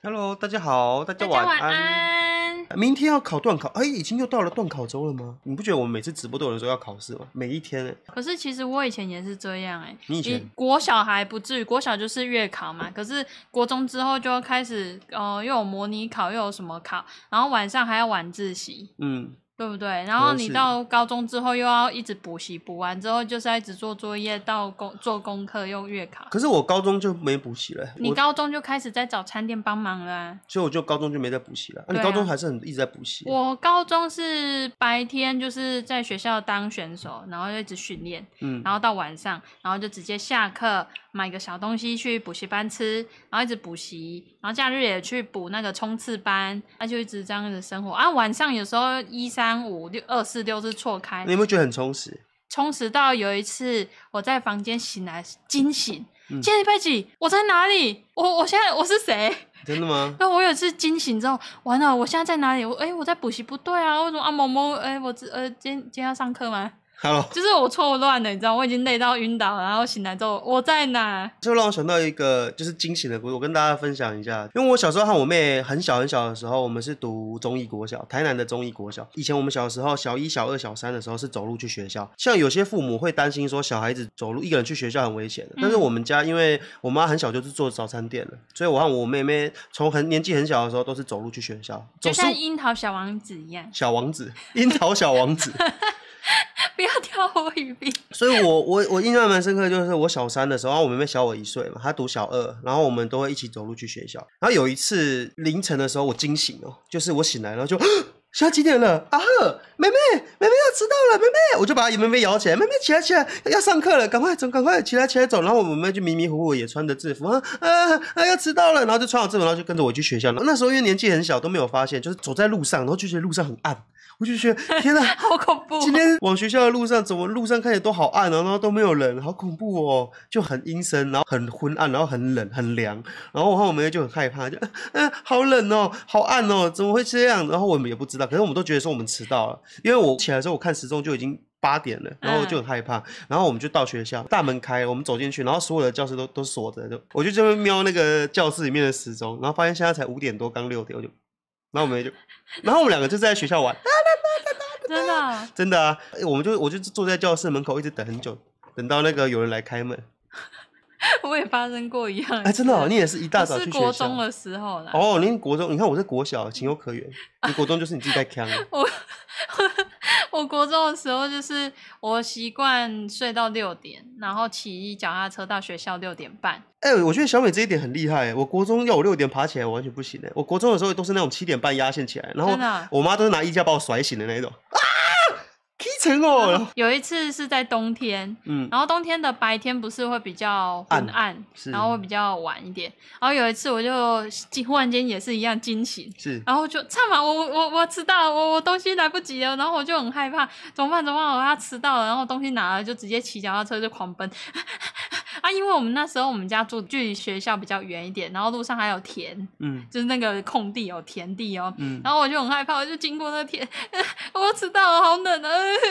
Hello，大家好，大家晚安。明天要考断考，哎，已经又到了断考周了吗？你不觉得我们每次直播都有人说要考试吗？每一天。可是其实我以前也是这样，哎，以前国小还不至于，国小就是月考嘛。可是国中之后就要开始，呃，又有模拟考，又有什么考，然后晚上还要晚自习，嗯。对不对？然后你到高中之后又要一直补习，补完之后就是一直做作业，到功做功课又月考。可是我高中就没补习了。你高中就开始在早餐店帮忙了。所以我就高中就没在补习了。你高中还是很一直在补习。我高中是白天就是在学校当选手，然后一直训练，然后到晚上，然后就直接下课。买个小东西去补习班吃，然后一直补习，然后假日也去补那个冲刺班，他就一直这样子生活啊。晚上有时候一三五六二四六是错开。你有没有觉得很充实？充实到有一次我在房间醒来惊醒，惊醒，我在哪里？我我现在我是谁？真的吗？那我有次惊醒之后，完了，我现在在哪里？我哎，我在补习不对啊，为什么啊？某某，哎，我呃，今今天要上课吗？Hello，就是我错乱了，你知道，我已经累到晕倒，然后醒来之后我在哪？就让我想到一个就是惊醒的故事，我跟大家分享一下。因为我小时候和我妹很小很小的时候，我们是读中义国小，台南的中义国小。以前我们小时候小一小二小三的时候是走路去学校，像有些父母会担心说小孩子走路一个人去学校很危险。的。但是我们家因为我妈很小就是做早餐店的，所以我和我妹妹从很年纪很小的时候都是走路去学校，就像樱桃小王子一样，小王子，樱桃小王子。所以，我我我印象蛮深刻，就是我小三的时候，我妹妹小我一岁嘛，她读小二，然后我们都会一起走路去学校。然后有一次凌晨的时候，我惊醒哦，就是我醒来，然后就。现在几点了？阿赫，妹妹，妹妹要迟到了，妹妹，我就把妹妹摇起来，妹妹起来起来，要上课了，赶快走，赶快起来起来走。然后我们妹就迷迷糊糊也穿着制服啊啊，啊，要迟到了，然后就穿好制服，然后就跟着我去学校。那时候因为年纪很小，都没有发现，就是走在路上，然后就觉得路上很暗，我就觉得天哪，好恐怖！今天往学校的路上走，我路上看起来都好暗，然后都没有人，好恐怖哦，就很阴森，然后很昏暗，然后很冷很凉，然后然后我们妹就很害怕，就嗯好冷哦，好暗哦，怎么会这样？然后我们也不知。可是我们都觉得说我们迟到了，因为我起来的时候我看时钟就已经八点了，然后就很害怕，然后我们就到学校，大门开，我们走进去，然后所有的教室都都锁着，就我就这么瞄那个教室里面的时钟，然后发现现在才五点多，刚六点，我就，然后我们就，然后我们两个就在学校玩，真的，真的啊，我们就我就坐在教室门口一直等很久，等到那个有人来开门。我也发生过一样，哎，真的，你也是一大早去国中的时候啦。哦，您国中，你看我是国小，情有可原；你国中就是你自己在扛。我，我国中的时候就是我习惯睡到六点，然后骑脚踏车到学校六点半。哎，我觉得小美这一点很厉害。我国中要我六点爬起来，我完全不行的。我国中的时候都是那种七点半压线起来，然后我妈都是拿衣架把我甩醒的那一种。成我了。有一次是在冬天，嗯，然后冬天的白天不是会比较昏暗，然后会比较晚一点。然后有一次我就忽然间也是一样惊醒，是，然后就唱嘛，我我我迟到了，我我东西来不及了，然后我就很害怕，怎么办怎么办？我要迟到了，然后东西拿了就直接骑脚踏车就狂奔。啊，因为我们那时候我们家住距离学校比较远一点，然后路上还有田，嗯，就是那个空地有田地哦，嗯，然后我就很害怕，我就经过那田，我要迟到了，好冷啊，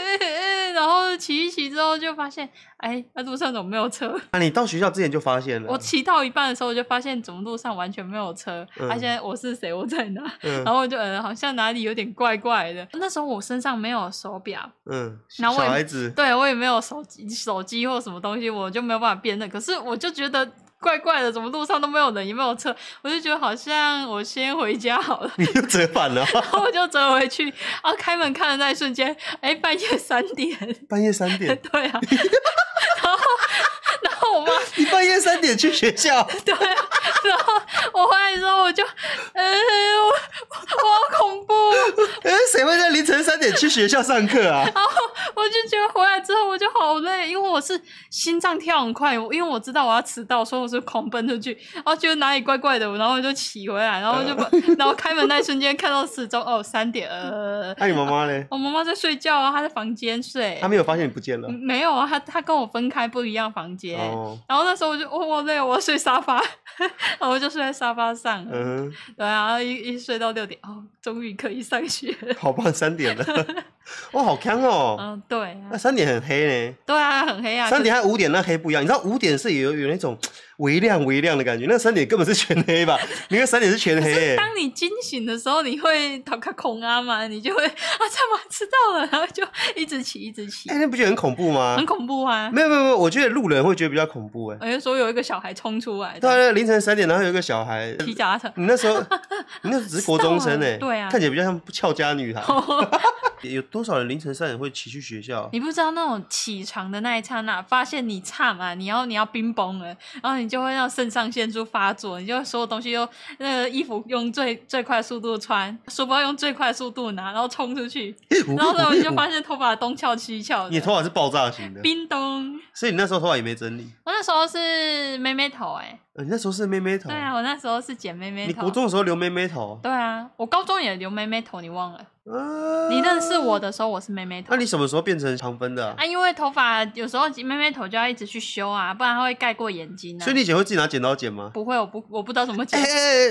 然后骑一骑之后就发现。哎，那路上怎么没有车？那 你到学校之前就发现了？我骑到一半的时候，我就发现怎么路上完全没有车。他、现在我是谁？我在哪？然后我就嗯，好像哪里有点怪怪的。那时候我身上没有手表，嗯，小孩子，对我也没有手机、手机或什么东西，我就没有办法辨认。可是我就觉得。怪怪的，怎么路上都没有人也没有车？我就觉得好像我先回家好了。你又折返了，然后我就折回去然后开门看的那一瞬间，哎，半夜三点，半夜三点，对啊。我吗？你半夜三点去学校？对，然后我回来之后我就，呃，我我好恐怖。哎，谁会在凌晨三点去学校上课啊？然后我就觉得回来之后我就好累，因为我是心脏跳很快，因为我知道我要迟到，所以我是狂奔出去，然后觉得哪里怪怪的，然后就骑回来，然后就，然后开门那一瞬间看到时钟，哦，三点。那你妈妈呢？我妈妈在睡觉啊，她在房间睡。她没有发现你不见了？没有啊，她她跟我分开，不一样房间。然后那时候我就我我累，我要睡沙发，然后我就睡在沙发上，嗯，对啊，一一睡到六点，哦，终于可以上学，好棒，三点了，哇，好强哦，嗯，对，那三点很黑呢，对啊，很黑啊，三点和五点那黑不一样，你知道五点是有有那种。微亮微亮的感觉，那三点根本是全黑吧？你 看三点是全黑。当你惊醒的时候，你会头卡孔啊嘛？你就会啊，怎么迟到了？然后就一直起，一直起。那不觉得很恐怖吗？很恐怖啊！没有没有没有，我觉得路人会觉得比较恐怖哎。我就说有一个小孩冲出来。对，凌晨三点，然后有一个小孩。脚夹层。你那时候，你那只是国中生哎，对啊，看起来比较像俏佳女孩。有多少人凌晨三点会起去学校？你不知道那种起床的那一刹那，发现你差嘛，你要你要冰崩了，然后你。就会让肾上腺素发作，你就所有东西用那个衣服用最最快速度穿，书包用最快速度拿，然后冲出去，然后我就发现头发东翘西翘你头发是爆炸型的，冰冻。所以你那时候头发也没整理。我那时候是妹妹头，哎，你那时候是妹妹头。对啊，我那时候是剪妹妹头。你不中时候留妹妹头。对啊，我高中也留妹妹头，你忘了。你认识我的时候，我是妹妹头。那你什么时候变成长分的？啊，因为头发有时候妹妹头就要一直去修啊，不然它会盖过眼睛啊。所以你姐会自己拿剪刀剪吗？不会，我不，我不知道怎么剪。哎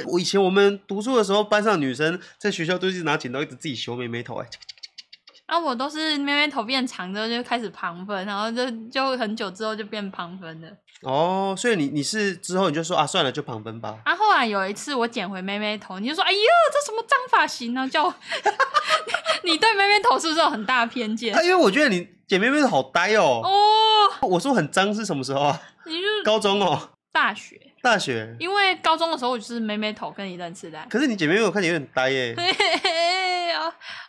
我以前我们读书的时候，班上女生在学校都是拿剪刀一直自己修妹妹头。哎，啊，我都是妹妹头变长之后就开始旁分，然后就就很久之后就变旁分的。哦，所以你你是之后你就说啊，算了，就旁分吧。啊，后来有一次我剪回妹妹头，你就说，哎呀，这什么脏发型呢？叫 你对妹妹头是不是有很大偏见。他因为我觉得你剪妹妹头好呆哦。哦，我说很脏是什么时候啊？高中哦。大学。大学。因为高中的时候我就是妹妹头，跟一认痴呆。可是你姐妹妹，我看你有点呆耶。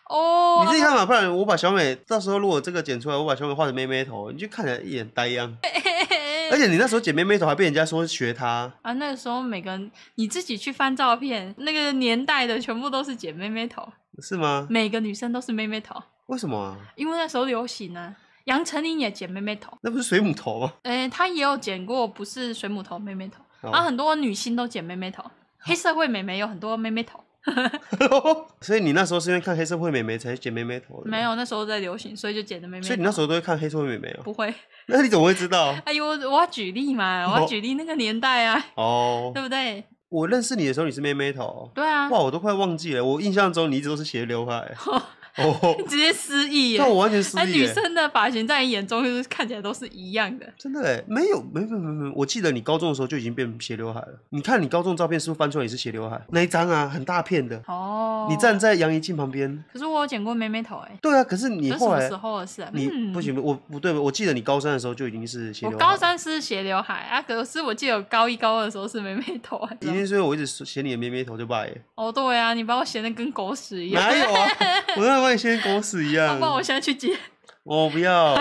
哦。你自己看嘛，不然我把小美到时候如果这个剪出来，我把小美画成妹妹头，你就看起来一脸呆样。而且你那时候剪妹妹头还被人家说学她啊？那个时候每个你自己去翻照片，那个年代的全部都是剪妹妹头，是吗？每个女生都是妹妹头，为什么？因为那时候流行啊。杨丞琳也剪妹妹头，那不是水母头吗？哎，她也有剪过，不是水母头，妹妹头。然后很多女星都剪妹妹头，黑社会美眉有很多妹妹头。所以你那时候是因为看黑社会美眉才剪妹妹头？没有，那时候在流行，所以就剪的妹妹。所以你那时候都会看黑社会妹、啊？不会。那你怎么会知道？哎呦，我我要举例嘛，我要举例那个年代啊，哦，对不对？我认识你的时候你是妹妹头，对啊，哇，我都快忘记了，我印象中你一直都是斜刘海。哦，直接失忆耶！但我完全失忆。女生的发型在你眼中就是看起来都是一样的，真的哎，没有，没有，没有，没有。我记得你高中的时候就已经变斜刘海了。你看你高中照片是不是翻出来也是斜刘海？那一张啊？很大片的。哦。你站在杨怡静旁边。可是我有剪过妹妹头哎。对啊，可是你后来时候的事啊，你不行，我不对，我记得你高三的时候就已经是斜刘海。我高三是斜刘海啊，可是我记得高一高二的时候是妹妹头啊。定是因为我一直嫌你的妹妹头就吧？哎。哦，对啊，你把我嫌的跟狗屎一样。没有啊，我。像狗屎一样，好吧，我先去接。我不要。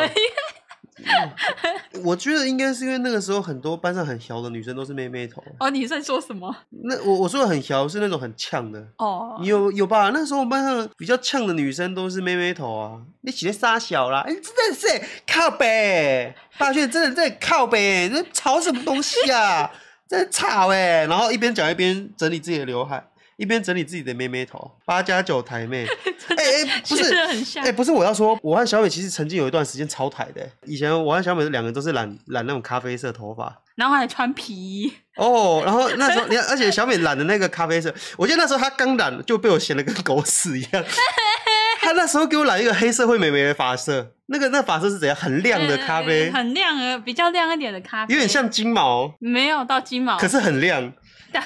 我觉得应该是因为那个时候，很多班上很小的女生都是妹妹头。哦，你在说什么？那我我说的很小，是那种很呛的。哦，有有吧？那时候我们班上比较呛的女生都是妹妹头啊。你起来撒小啦！你真的是靠背，大学真的在靠背，你吵什么东西啊？在 吵哎！然后一边讲一边整理自己的刘海。一边整理自己的妹妹头，八加九台妹，哎哎，不是，哎不是，我要说，我和小美其实曾经有一段时间超台的。以前我和小美两个都是染染那种咖啡色头发，然后还穿皮衣。哦，然后那时候，你看，而且小美染的那个咖啡色，我记得那时候她刚染就被我显得跟狗屎一样。她那时候给我染一个黑社会美眉的发色，那个那发色是怎样？很亮的咖啡，很亮啊，比较亮一点的咖，有点像金毛。没有到金毛，可是很亮。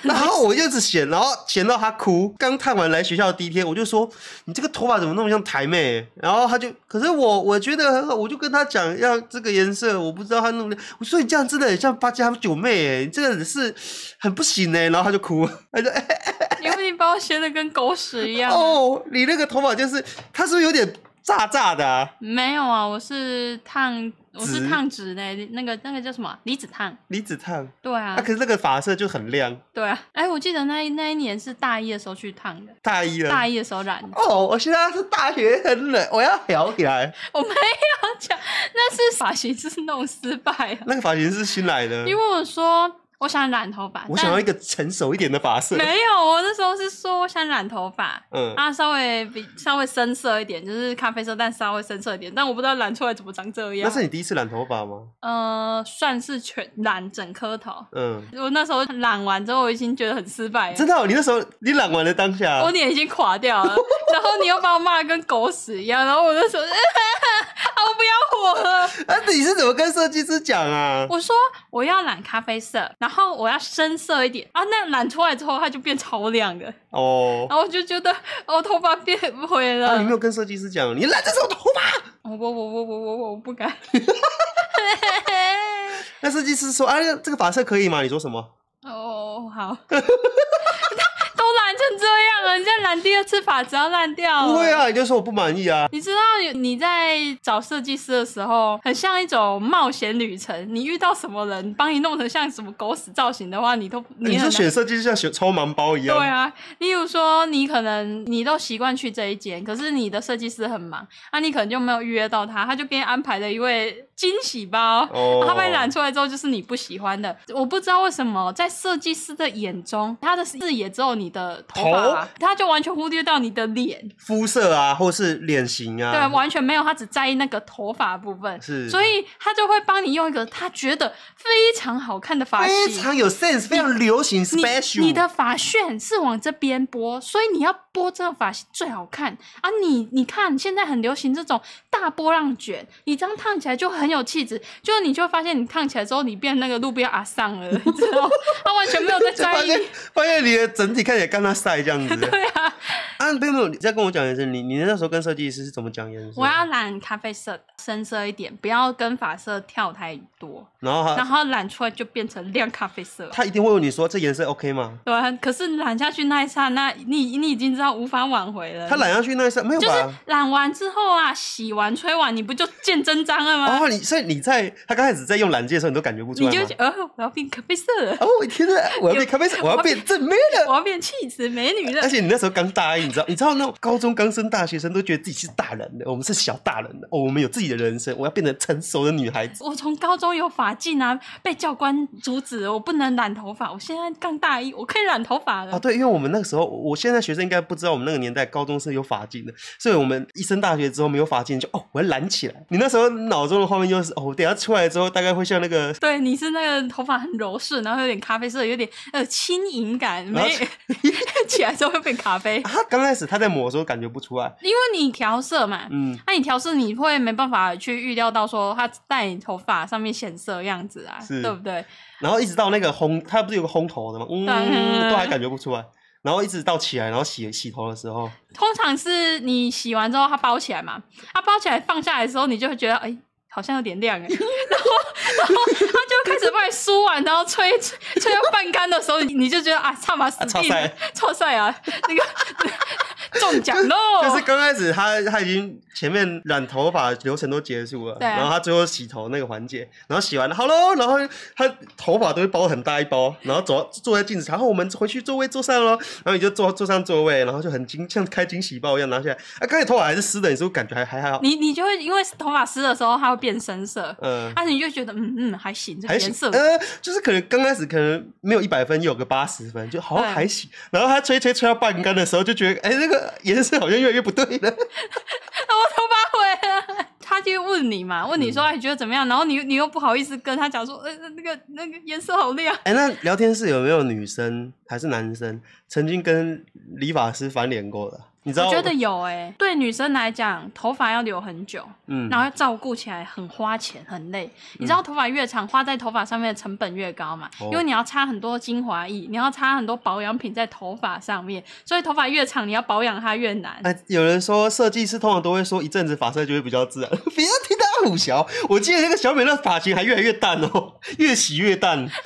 然后我一直嫌，然后嫌到她哭。刚烫完来学校的第一天，我就说：“你这个头发怎么那么像台妹？”然后她就，可是我我觉得，很好，我就跟她讲要这个颜色，我不知道她弄的。我说你这样真的很像八戒他们九妹，你这个是很不行呢。然后她就哭，他说：“哎、因为你把我剪的跟狗屎一样。哦，你那个头发就是，他是不是有点炸炸的？没有啊，我是烫。我是烫直的，那个那个叫什么离子烫？离子烫，对啊。可是那个发色就很亮。对啊，哎，我记得那那一年是大一的时候去烫的。大一，大一的时候染的。哦，我现在是大学生了，我要聊起来。我没有讲，那是发型是弄失败了。那个发型是新来的。因为我说。我想染头发，我想要一个成熟一点的发色。没有，我那时候是说我想染头发，嗯，啊，稍微比稍微深色一点，就是咖啡色，但稍微深色一点。但我不知道染出来怎么长这样。那是你第一次染头发吗？呃，算是全染整颗头。嗯，我那时候染完之后，我已经觉得很失败。真的，你那时候你染完的当下，我脸已经垮掉了，然后你又把我骂跟狗屎一样，然后我那时候。啊！你是怎么跟设计师讲啊？我说我要染咖啡色，然后我要深色一点啊。那染出来之后，它就变超亮的哦。然后我就觉得，我头发变灰了。你没有跟设计师讲，你染这种头发。我我我我我我我不敢。那设计师说：“哎，这个发色可以吗？”你说什么？哦，好。都染成这样了，人家染第二次发只要烂掉。不会啊，你就说我不满意啊。你知道，你在找设计师的时候，很像一种冒险旅程。你遇到什么人，帮你弄成像什么狗屎造型的话，你都你是选设计师像选抽盲包一样。对啊，例如说你可能你都习惯去这一间，可是你的设计师很忙，那你可能就没有预约到他，他就给你安排了一位。惊喜包，它被染出来之后就是你不喜欢的。我不知道为什么，在设计师的眼中，他的视野只有你的头发，他就完全忽略到你的脸、肤色啊，或是脸型啊。对，完全没有，他只在意那个头发部分。是，所以他就会帮你用一个他觉得非常好看的发型，非常有 sense，非常流行。你你的发旋是往这边拨，所以你要。波这个发型最好看啊！你你看，现在很流行这种大波浪卷，你这样烫起来就很有气质。就是你就会发现，你烫起来之后，你变那个路边阿桑了，你知道吗？他完全没有在在 意。发现你的整体看起来干他晒这样子。对啊，啊没有没有，你再跟我讲一次，你你那时候跟设计师是怎么讲的？我要染咖啡色的。深色一点，不要跟发色跳太多。然后然后染出来就变成亮咖啡色他一定会问你说：“这颜色 OK 吗？”对，可是染下去那一刹那你你已经知道无法挽回了。他染下去那一刹没有吧？染完之后啊，洗完吹完，你不就见真章了吗？哦，你所以你在他刚开始在用染剂的时候，你都感觉不出来你就觉得我要变咖啡色了。哦，我天哪，我要变咖啡色，我要变正面了，我要变气质美女了。而且你那时候刚大一，你知道，你知道那种高中刚升大学生都觉得自己是大人的，我们是小大人的，哦，我们有自己。的人生，我要变成成熟的女孩子。我从高中有发禁啊，被教官阻止，我不能染头发。我现在刚大一，我可以染头发了啊。对，因为我们那个时候，我现在学生应该不知道我们那个年代高中是有发禁的，所以我们一升大学之后没有发禁，就哦，我要染起来。你那时候脑中的画面就是哦，等下出来之后大概会像那个对，你是那个头发很柔顺，然后有点咖啡色，有点呃轻盈感，没 起来之后会变咖啡啊。刚开始他在抹的时候感觉不出来，因为你调色嘛，嗯，那你调色你会没办法。啊，去预料到说它在你头发上面显色样子啊，是对不对？然后一直到那个烘，它不是有个烘头的吗？嗯，都还感觉不出来。然后一直到起来，然后洗洗头的时候，通常是你洗完之后它包起来嘛，它包起来放下来的时候，你就会觉得哎，好像有点亮哎。然后，然后它就开始卖梳完，然后吹吹吹到半干的时候，你就觉得啊，差吗？超晒，超晒啊，那个。中奖喽！就是刚开始他他已经前面染头发流程都结束了，然后他最后洗头那个环节，然后洗完了，好喽，然后他头发都会包很大一包，然后到坐在镜子上，然后我们回去座位坐上喽，然后你就坐坐上座位，然后就很惊，像开惊喜包一样拿起来，啊，刚才头发还是湿的，你是不是感觉还还好？你你就会因为头发湿的时候它会变深色，嗯，但是你就觉得嗯嗯还行，还行，呃，就是可能刚开始可能没有一百分，有个八十分，就好像还行，然后他吹吹吹到半干的时候就觉得，哎，这个。颜色好像越来越不对了，我头发回了。他就问你嘛，问你说哎，觉得怎么样？然后你你又不好意思跟他讲说，呃，那个那个颜色好亮。哎，那聊天室有没有女生还是男生曾经跟理发师翻脸过的？你知道？我觉得有哎，对女生来讲，头发要留很久，嗯，然后要照顾起来很花钱、很累。你知道头发越长，花在头发上面的成本越高嘛？因为你要擦很多精华液，你要擦很多保养品在头发上面，所以头发越长，你要保养它越难。哎，有人说设计师通常都会说一阵子发色就会比较自然，要听他胡说。我记得那个小美那发型还越来越淡哦，越洗越淡。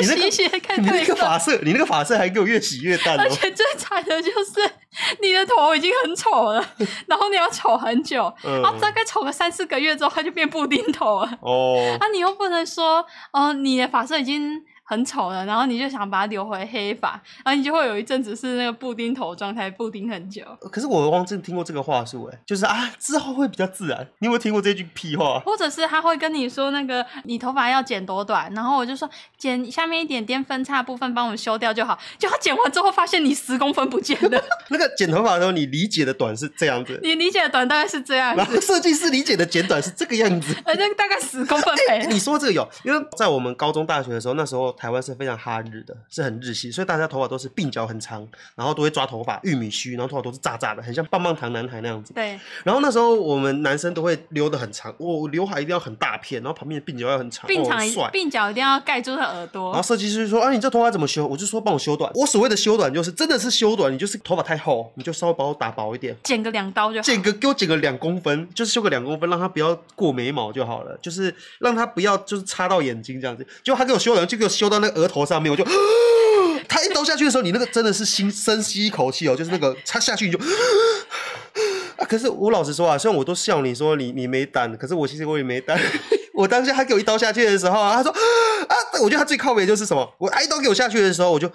你洗洗看，那个发色，你那个发色还给我越洗越淡。而且最惨的就是。你的头已经很丑了，然后你要丑很久，啊，大概丑个三四个月之后，它就变布丁头了。哦，啊，你又不能说，哦，你的发色已经。很丑的，然后你就想把它留回黑发，然后你就会有一阵子是那个布丁头状态，布丁很久。可是我忘记听过这个话术，哎，就是啊，之后会比较自然。你有没有听过这句屁话？或者是他会跟你说那个你头发要剪多短，然后我就说剪下面一点点分叉部分，帮我们修掉就好。就他剪完之后发现你十公分不见了。那个剪头发的时候，你理解的短是这样子，你理解的短大概是这样子，设计师理解的剪短是这个样子，呃，那个大概十公分。哎，你说这个有，因为在我们高中、大学的时候，那时候。台湾是非常哈日的，是很日系，所以大家头发都是鬓角很长，然后都会抓头发、玉米须，然后头发都是炸炸的，很像棒棒糖男孩那样子。对。然后那时候我们男生都会留的很长，我刘海一定要很大片，然后旁边的鬓角要很长，很帅。鬓角一定要盖住他耳朵。然后设计师说：“啊，你这头发怎么修？”我就说：“帮我修短。”我所谓的修短就是真的是修短，你就是头发太厚，你就稍微帮我打薄一点，剪个两刀就好。剪个给我剪个两公分，就是修个两公分，让他不要过眉毛就好了，就是让他不要就是插到眼睛这样子。结果他给我修了，就给我修。到那额头上面，我就，他一刀下去的时候，你那个真的是心深吸一口气哦，就是那个插下去你就，可是我老实说啊，虽然我都笑你说你你没胆，可是我其实我也没胆，我当下还给我一刀下去的时候，啊，他说。我觉得他最靠北就是什么？我一刀给我下去的时候，我就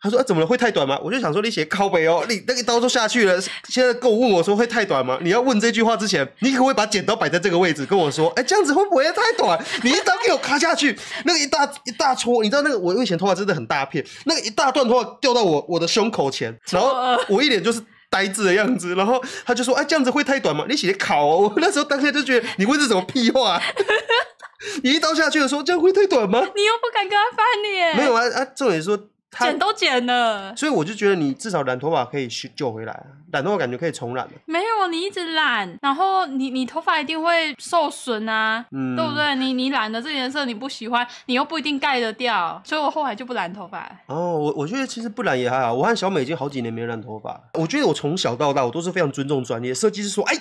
他说啊、怎么了会太短吗？我就想说你写靠北哦，你那一刀就下去了。现在跟我问我说会太短吗？你要问这句话之前，你可不可以把剪刀摆在这个位置跟我说？哎，这样子会不会太短？你一刀给我咔下去，那个一大一大撮，你知道那个我以前头发真的很大片，那个一大段头发掉到我我的胸口前，然后我一脸就是呆滞的样子，然后他就说哎这样子会太短吗？你写靠哦，我 那时候当下就觉得你问这什么屁话。你一刀下去的时候，这样会太短吗？你又不敢跟他翻脸。没有啊啊！重点说，剪都剪了，所以我就觉得你至少染头发可以救回来染头发感觉可以重染没有，你一直染，然后你你头发一定会受损啊，对不对？你你染的这颜色你不喜欢，你又不一定盖得掉，所以我后来就不染头发。哦，我我觉得其实不染也还好。我和小美已经好几年没有染头发，我觉得我从小到大我都是非常尊重专业设计师说，哎。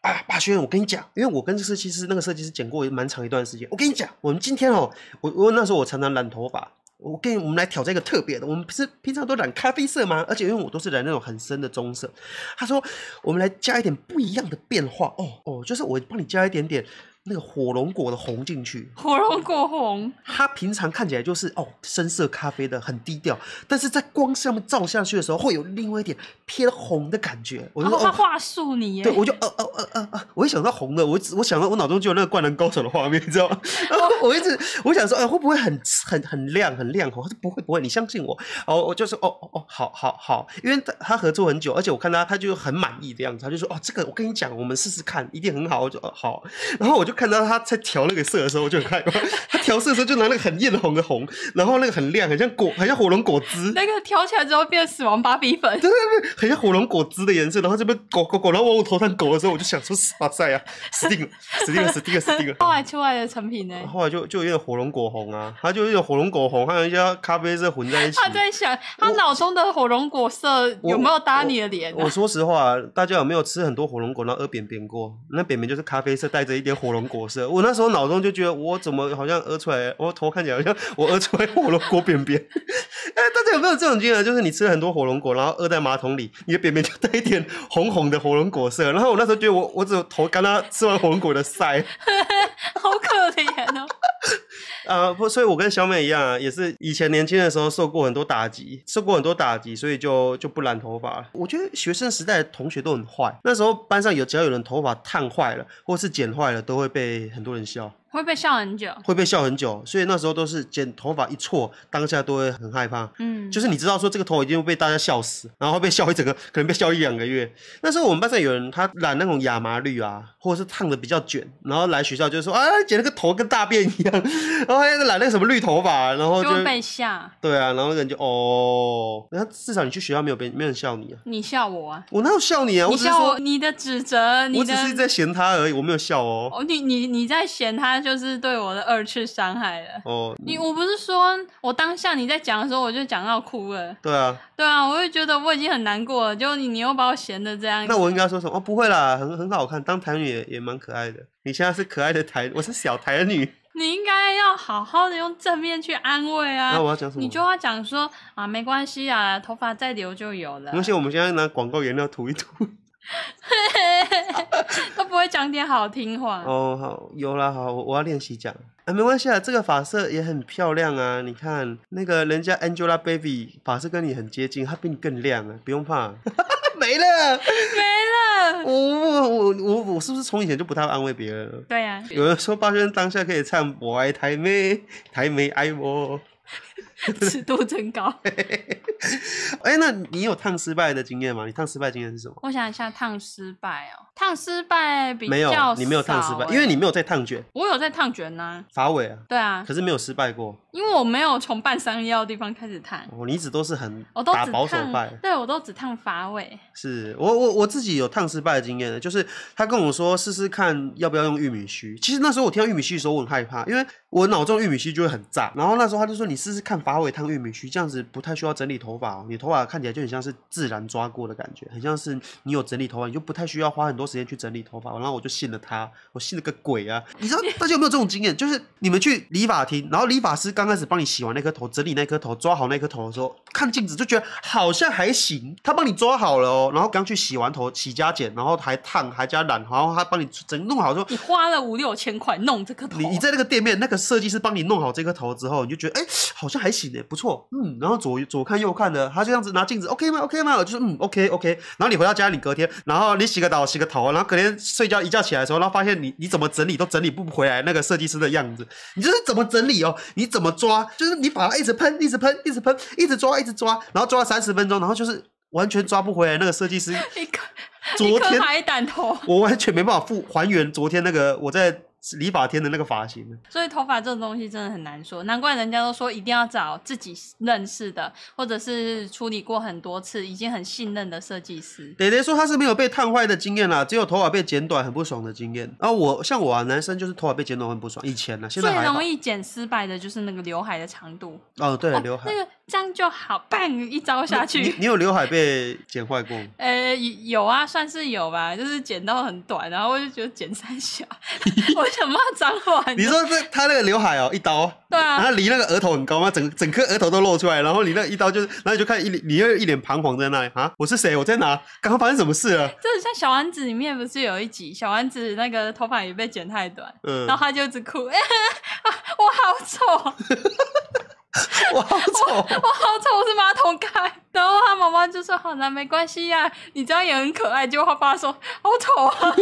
啊，霸轩，我跟你讲，因为我跟设计师那个设计师剪过蛮长一段时间。我跟你讲，我们今天哦，我我那时候我常常染头发，我跟我们来挑战一个特别的，我们不是平常都染咖啡色吗？而且因为我都是染那种很深的棕色，他说我们来加一点不一样的变化哦哦，就是我帮你加一点点。那个火龙果的红进去，火龙果红，它平常看起来就是哦深色咖啡的很低调，但是在光上面照下去的时候，会有另外一点偏红的感觉。我说他话术你，对我就哦哦哦哦哦，我一想到红的，我只我想到我脑中就有那个灌篮高手的画面，你知道吗？然 后我一直我想说，哎会不会很很很亮很亮？红？他说不会不会，你相信我。哦我就是哦哦哦好好好，因为他他合作很久，而且我看他他就很满意的样子，他就说哦这个我跟你讲，我们试试看，一定很好。我就好，然后我就。看到他在调那个色的时候我就很害怕，他调色的时候就拿那个很艳红的红，然后那个很亮，很像果，很像火龙果汁。那个调起来之后变死亡芭比粉，对对对，很像火龙果汁的颜色。然后这边狗狗果，然后我头上狗的时候，我就想说，哇塞啊，死定了，死定了，死定了，死定了。后来出来的成品呢？后来就就有点火龙果红啊，它就有点火龙果红，还有一些咖啡色混在一起。他在想，他脑中的火龙果色有没有搭你的脸？我说实话，大家有没有吃很多火龙果，然后扁扁过？那扁扁就是咖啡色带着一点火龙。果色，我那时候脑中就觉得，我怎么好像屙出来，我头看起来好像我屙出来火龙果便便。哎，大家有没有这种经验？就是你吃了很多火龙果，然后屙在马桶里，你的便便就带一点红红的火龙果色。然后我那时候觉得，我我只有头刚刚吃完火龙果的塞，好可怜哦。啊，不，所以我跟小美一样，啊，也是以前年轻的时候受过很多打击，受过很多打击，所以就就不染头发。我觉得学生时代同学都很坏，那时候班上有只要有人头发烫坏了，或是剪坏了，都会被很多人笑。会被笑很久，会被笑很久，所以那时候都是剪头发一错，当下都会很害怕。嗯，就是你知道说这个头已经被大家笑死，然后会被笑一整个，可能被笑一两个月。那时候我们班上有人，他染那种亚麻绿啊，或者是烫的比较卷，然后来学校就说啊，剪了个头跟大便一样，然后还染那个什么绿头发，然后就被吓。对啊，然后人就哦，那至少你去学校没有被没人笑你啊，你笑我啊，我哪有笑你啊？你笑我，你的指责，我只是在嫌他而已，我没有笑哦。哦，你你你在嫌他。就是对我的二次伤害了。哦，你我不是说我当下你在讲的时候，我就讲到哭了。对啊，对啊，我就觉得我已经很难过了。就你，你又把我闲的这样，那我应该说什么？哦，不会啦，很很好看，当台女也也蛮可爱的。你现在是可爱的台，我是小台女。你应该要好好的用正面去安慰啊。那我要讲什么？你就要讲说啊，没关系啊，头发再留就有了。而且我们现在拿广告颜料涂一涂。都不会讲点好听话哦，好有啦，好，我要练习讲。哎，没关系啊，这个发色也很漂亮啊，你看那个人家 Angelababy 发色跟你很接近，她比你更亮啊，不用怕。没了，没了。我我我我是不是从以前就不太安慰别人了？对啊。有人说，八轩当下可以唱我爱台妹，台妹爱我。尺度增高。哎，那你有烫失败的经验吗？你烫失败经验是什么？我想一下，烫失败哦，烫失败比较你没有烫失败，因为你没有在烫卷，我有在烫卷呐，发尾啊，对啊，可是没有失败过。因为我没有从半山腰的地方开始烫，我一直都是很打保守派，对我都只烫发尾。是我我我自己有烫失败的经验的，就是他跟我说试试看要不要用玉米须。其实那时候我听到玉米须的时候我很害怕，因为我脑中玉米须就会很炸。然后那时候他就说你试试看发尾烫玉米须，这样子不太需要整理头发哦，你头发看起来就很像是自然抓过的感觉，很像是你有整理头发，你就不太需要花很多时间去整理头发。然后我就信了他，我信了个鬼啊！你知道大家有没有这种经验？就是你们去理发厅，然后理发师。刚开始帮你洗完那颗头，整理那颗头，抓好那颗头的时候，看镜子就觉得好像还行。他帮你抓好了哦，然后刚去洗完头，洗加剪，然后还烫，还加染，然后他帮你整弄好之后，你花了五六千块弄这颗头。你在那个店面，那个设计师帮你弄好这颗头之后，你就觉得哎，好像还行哎，不错，嗯。然后左左看右看的，他这样子拿镜子，OK 吗？OK 吗？就是嗯，OK OK。然后你回到家里，隔天，然后你洗个澡，洗个头，然后隔天睡觉一觉起来的时候，然后发现你你怎么整理都整理不回来那个设计师的样子，你这是怎么整理哦？你怎么？抓，就是你把它一直喷，一直喷，一直喷，一直抓，一直抓，然后抓了三十分钟，然后就是完全抓不回来。那个设计师，一个昨天头，我完全没办法复还原昨天那个我在。李霸天的那个发型，所以头发这种东西真的很难说，难怪人家都说一定要找自己认识的，或者是处理过很多次、已经很信任的设计师。爹爹说他是没有被烫坏的经验啦，只有头发被剪短很不爽的经验。啊，我像我啊，男生就是头发被剪短很不爽。以前呢，现在最容易剪失败的就是那个刘海的长度。哦，对，刘海那个。这样就好办，一招下去。你有刘海被剪坏过？呃，有啊，算是有吧，就是剪到很短，然后我就觉得剪三小，我想骂脏话。你说这他那个刘海哦，一刀，对啊，他离那个额头很高嘛，整整颗额头都露出来，然后你那一刀就是，然后你就看一，你又一脸彷徨在那里啊，我是谁？我在哪？刚刚发生什么事了？就是像小丸子里面不是有一集，小丸子那个头发也被剪太短，嗯，然后他就一直哭，我好丑。我好丑，我好丑，我是马桶盖。然后他妈妈就说：“好难，没关系呀，你这样也很可爱。”结果他爸说：“好丑啊！”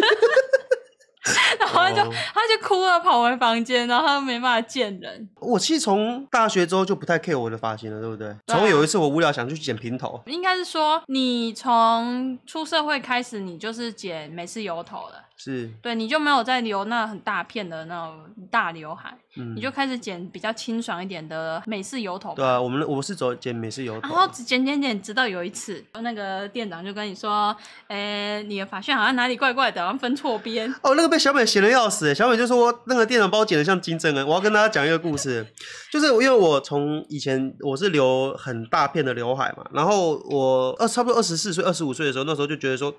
然后他就他就哭了，跑回房间，然后他就没办法见人。我其实从大学之后就不太 care 我的发型了，对不对？从有一次我无聊想去剪平头，应该是说你从出社会开始，你就是剪每次油头了，是对，你就没有再留那很大片的那种大刘海。你就开始剪比较清爽一点的美式油头。对啊，我们我是走剪美式油头，然后剪剪剪，直到有一次，那个店长就跟你说，哎，你的发线好像哪里怪怪的，好像分错边。哦，那个被小美嫌的要死，小美就说，那个店长把我剪的像金针恩。我要跟大家讲一个故事，就是因为我从以前我是留很大片的刘海嘛，然后我二差不多二十四岁、二十五岁的时候，那时候就觉得说，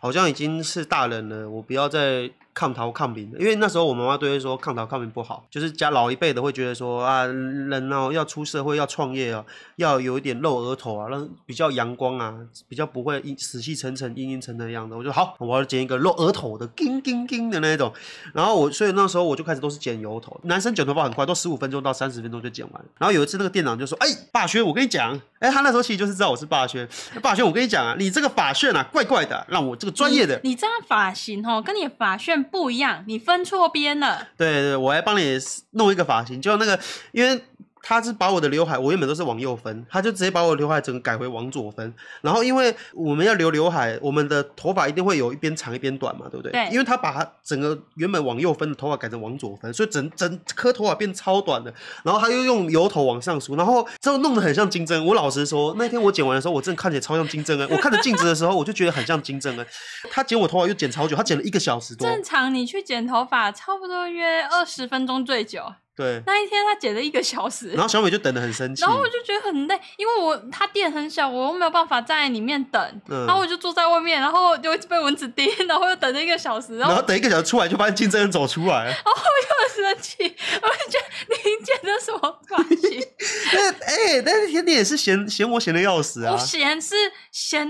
好像已经是大人了，我不要再抗头抗敏，了，因为那时候我妈妈都会说抗头抗敏不好，就是老一辈的会觉得说啊，人哦要出社会要创业啊，要有一点露额头啊，让比较阳光啊，比较不会阴死气沉沉、阴阴沉的样子。我就好，我要剪一个露额头的、叮叮叮的那种。然后我所以那时候我就开始都是剪油头，男生剪头发很快，都十五分钟到三十分钟就剪完。然后有一次那个店长就说：“哎，霸轩，我跟你讲，哎，他那时候其实就是知道我是霸轩。霸轩，我跟你讲啊，你这个发旋啊，怪怪的，让我这个专业的，你这样发型哦，跟你发旋不一样，你分错边了。对对，我来帮你。”弄一个发型，就那个，因为。他是把我的刘海，我原本都是往右分，他就直接把我刘海整个改回往左分。然后因为我们要留刘海，我们的头发一定会有一边长一边短嘛，对不对？对。因为他把整个原本往右分的头发改成往左分，所以整整颗头发变超短了。然后他又用油头往上梳，然后之后弄得很像金针。我老实说，那天我剪完的时候，我真的看起来超像金针恩。我看着镜子的时候，我就觉得很像金针恩。他剪我头发又剪好久，他剪了一个小时多。正常，你去剪头发差不多约二十分钟最久。对，那一天他剪了一个小时，然后小美就等的很生气，然后我就觉得很累，因为我他店很小，我又没有办法在里面等，然后我就坐在外面，然后就被蚊子叮，然后又等了一个小时，然后等一个小时出来就发现竞争人走出来，然后我又生气，我就觉得你跟的什么关系？对，哎，但是甜甜也是嫌嫌我嫌的要死啊，我嫌是。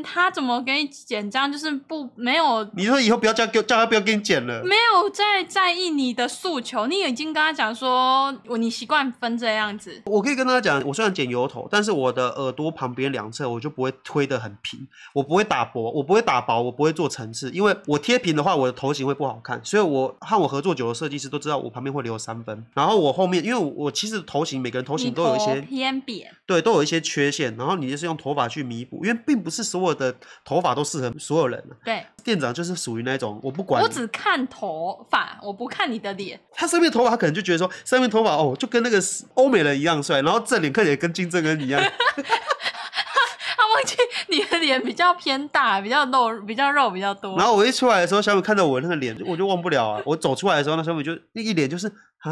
他怎么给你剪章？就是不没有。你说以后不要叫叫他不要给你剪了。没有在在意你的诉求。你已经跟他讲说，我你习惯分这样子。我可以跟他讲，我虽然剪油头，但是我的耳朵旁边两侧我就不会推得很平，我不会打薄，我不会打薄，我不会做层次，因为我贴平的话，我的头型会不好看。所以我和我合作久的设计师都知道，我旁边会留三分。然后我后面，因为我其实头型每个人头型都有一些偏扁。对，都有一些缺陷，然后你就是用头发去弥补，因为并不是所有的头发都适合所有人。对，店长就是属于那种我不管，我只看头发，我不看你的脸。他上面头发，他可能就觉得说，上面头发哦，就跟那个欧美人一样帅，然后这脸看起来跟金正恩一样。他忘记你的脸比较偏大，比较肉，比较肉比较多。然后我一出来的时候，小美看到我那个脸，我就忘不了啊。我走出来的时候，那小美就一脸就是啊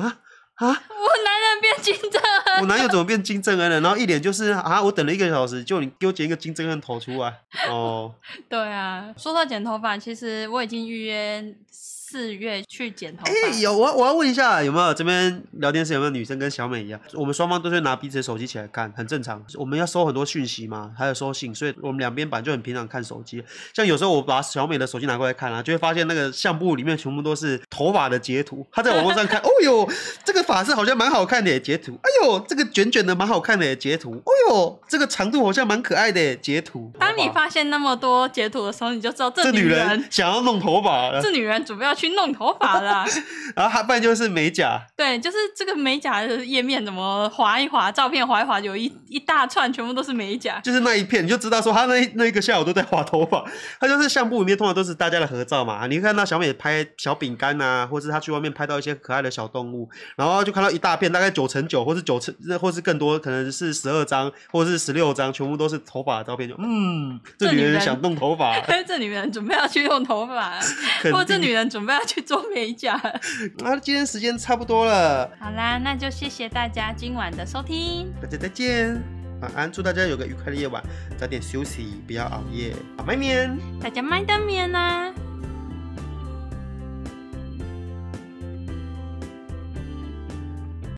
啊，我男人变金正。我男友怎么变金正恩了？然后一脸就是啊，我等了一个小时，就你给我剪一个金正恩头出来。哦，对啊，说到剪头发，其实我已经预约。四月去剪头发。哎，有我，我要问一下，有没有这边聊天室有没有女生跟小美一样？我们双方都是拿彼此的手机起来看，很正常。我们要收很多讯息嘛，还有收信，所以我们两边版就很平常看手机。像有时候我把小美的手机拿过来看啊，就会发现那个相簿里面全部都是头发的截图。她在网络上看，哦呦，这个发式好像蛮好看的截图。哎呦，这个卷卷的蛮好看的截图。哦呦，这个长度好像蛮可爱的截图。当你发现那么多截图的时候，你就知道这女人想要弄头发。这女人主要去。去弄头发啦。然后还不然就是美甲，对，就是这个美甲的页面怎么划一划，照片划一划，有一一大串，全部都是美甲，就是那一片你就知道说他那那一个下午都在划头发。他就是相簿里面通常都是大家的合照嘛，你会看到小美拍小饼干呐，或是他去外面拍到一些可爱的小动物，然后就看到一大片，大概九乘九，或是九乘，或是更多，可能是十二张，或者是十六张，全部都是头发的照片，就嗯，这女人想弄头发，这女人准备要去弄头发，或者这女人准备。我要去做美甲。那 今天时间差不多了，好啦，那就谢谢大家今晚的收听，大家再见，晚安，祝大家有个愉快的夜晚，早点休息，不要熬夜，好眠面，大家麦当眠啊。